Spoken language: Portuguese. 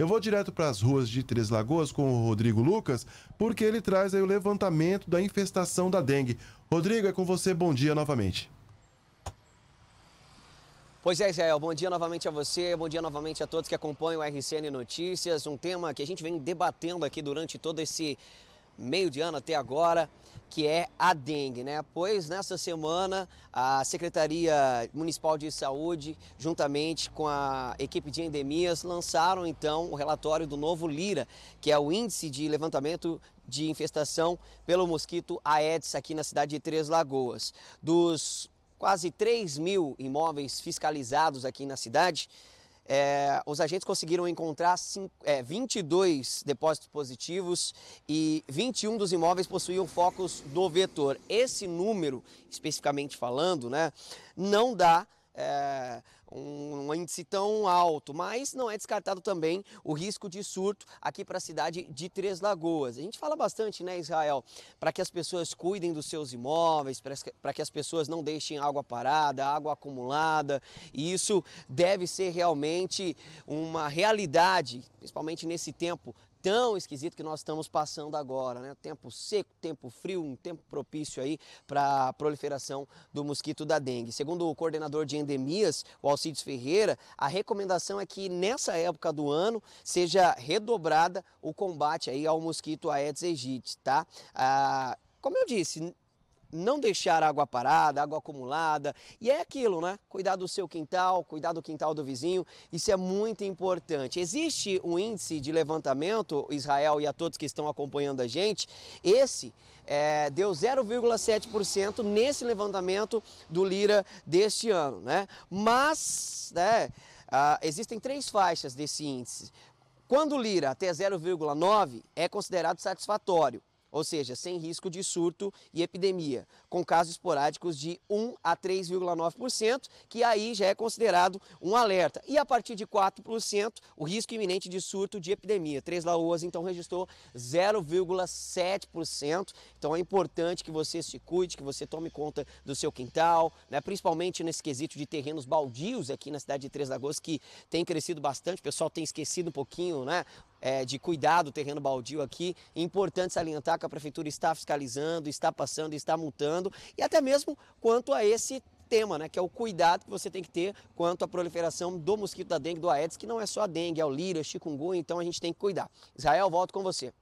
Eu vou direto para as ruas de Três Lagoas com o Rodrigo Lucas, porque ele traz aí o levantamento da infestação da dengue. Rodrigo, é com você, bom dia novamente. Pois é, Israel, bom dia novamente a você, bom dia novamente a todos que acompanham o RCN Notícias, um tema que a gente vem debatendo aqui durante todo esse meio de ano até agora, que é a dengue, né? Pois nessa semana a Secretaria Municipal de Saúde, juntamente com a equipe de endemias, lançaram então o relatório do novo Lira, que é o índice de levantamento de infestação pelo mosquito Aedes aqui na cidade de Três Lagoas. Dos quase 3 mil imóveis fiscalizados aqui na cidade, é, os agentes conseguiram encontrar cinco, é, 22 depósitos positivos e 21 dos imóveis possuíam focos do vetor. Esse número, especificamente falando, né, não dá é, um, um índice tão alto, mas não é descartado também o risco de surto aqui para a cidade de Três Lagoas. A gente fala bastante, né, Israel, para que as pessoas cuidem dos seus imóveis, para que as pessoas não deixem água parada, água acumulada, e isso deve ser realmente uma realidade, principalmente nesse tempo tão esquisito que nós estamos passando agora, né? Tempo seco, tempo frio, um tempo propício aí para a proliferação do mosquito da dengue. Segundo o coordenador de endemias, o Alcides Ferreira, a recomendação é que nessa época do ano seja redobrada o combate aí ao mosquito Aedes aegypti, tá? Ah, como eu disse, não deixar água parada, água acumulada. E é aquilo, né? Cuidar do seu quintal, cuidar do quintal do vizinho, isso é muito importante. Existe um índice de levantamento, Israel e a todos que estão acompanhando a gente, esse é, deu 0,7% nesse levantamento do Lira deste ano, né? Mas, né, ah, existem três faixas desse índice. Quando o Lira até 0,9 é considerado satisfatório ou seja, sem risco de surto e epidemia, com casos esporádicos de 1 a 3,9%, que aí já é considerado um alerta. E a partir de 4%, o risco iminente de surto de epidemia. Três Lagoas então registrou 0,7%. Então é importante que você se cuide, que você tome conta do seu quintal, né? principalmente nesse quesito de terrenos baldios aqui na cidade de Três Lagoas, que tem crescido bastante, o pessoal tem esquecido um pouquinho né? é, de cuidar do terreno baldio aqui. É importante salientar que a prefeitura está fiscalizando, está passando, está multando e até mesmo quanto a esse tema, né, que é o cuidado que você tem que ter quanto à proliferação do mosquito da dengue, do Aedes, que não é só a dengue, é o lira o chikungunya, então a gente tem que cuidar. Israel, volto com você.